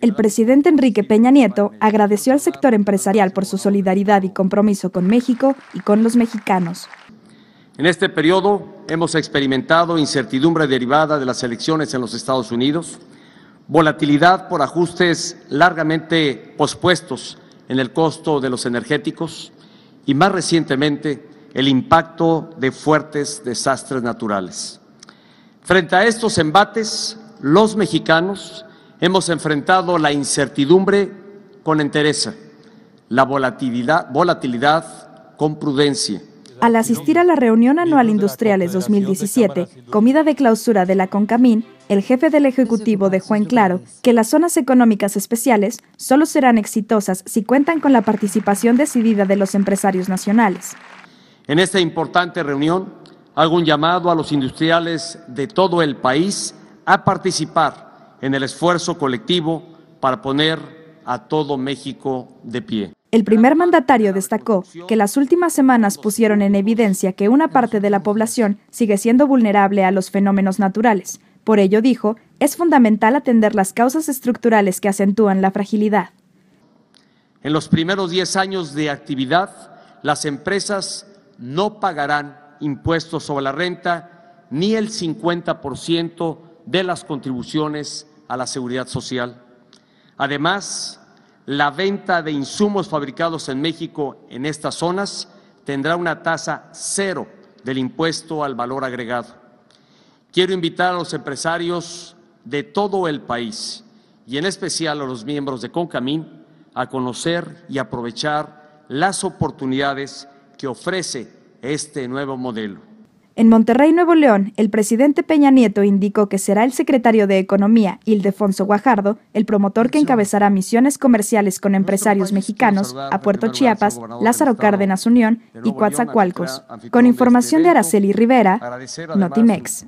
El presidente Enrique Peña Nieto agradeció al sector empresarial por su solidaridad y compromiso con México y con los mexicanos. En este periodo hemos experimentado incertidumbre derivada de las elecciones en los Estados Unidos, volatilidad por ajustes largamente pospuestos en el costo de los energéticos y más recientemente el impacto de fuertes desastres naturales. Frente a estos embates, los mexicanos Hemos enfrentado la incertidumbre con entereza, la volatilidad, volatilidad con prudencia. Al asistir a la reunión anual Industriales 2017, comida de clausura de la Concamín, el jefe del Ejecutivo dejó en claro que las zonas económicas especiales solo serán exitosas si cuentan con la participación decidida de los empresarios nacionales. En esta importante reunión hago un llamado a los industriales de todo el país a participar en el esfuerzo colectivo para poner a todo México de pie. El primer mandatario destacó que las últimas semanas pusieron en evidencia que una parte de la población sigue siendo vulnerable a los fenómenos naturales. Por ello, dijo, es fundamental atender las causas estructurales que acentúan la fragilidad. En los primeros 10 años de actividad, las empresas no pagarán impuestos sobre la renta ni el 50% de las contribuciones a la seguridad social. Además, la venta de insumos fabricados en México en estas zonas tendrá una tasa cero del impuesto al valor agregado. Quiero invitar a los empresarios de todo el país y en especial a los miembros de Concamín a conocer y aprovechar las oportunidades que ofrece este nuevo modelo. En Monterrey, Nuevo León, el presidente Peña Nieto indicó que será el secretario de Economía, Ildefonso Guajardo, el promotor que encabezará misiones comerciales con empresarios mexicanos a Puerto Chiapas, Lázaro Cárdenas Unión y Coatzacoalcos. Con este información de Araceli Rivera, Notimex.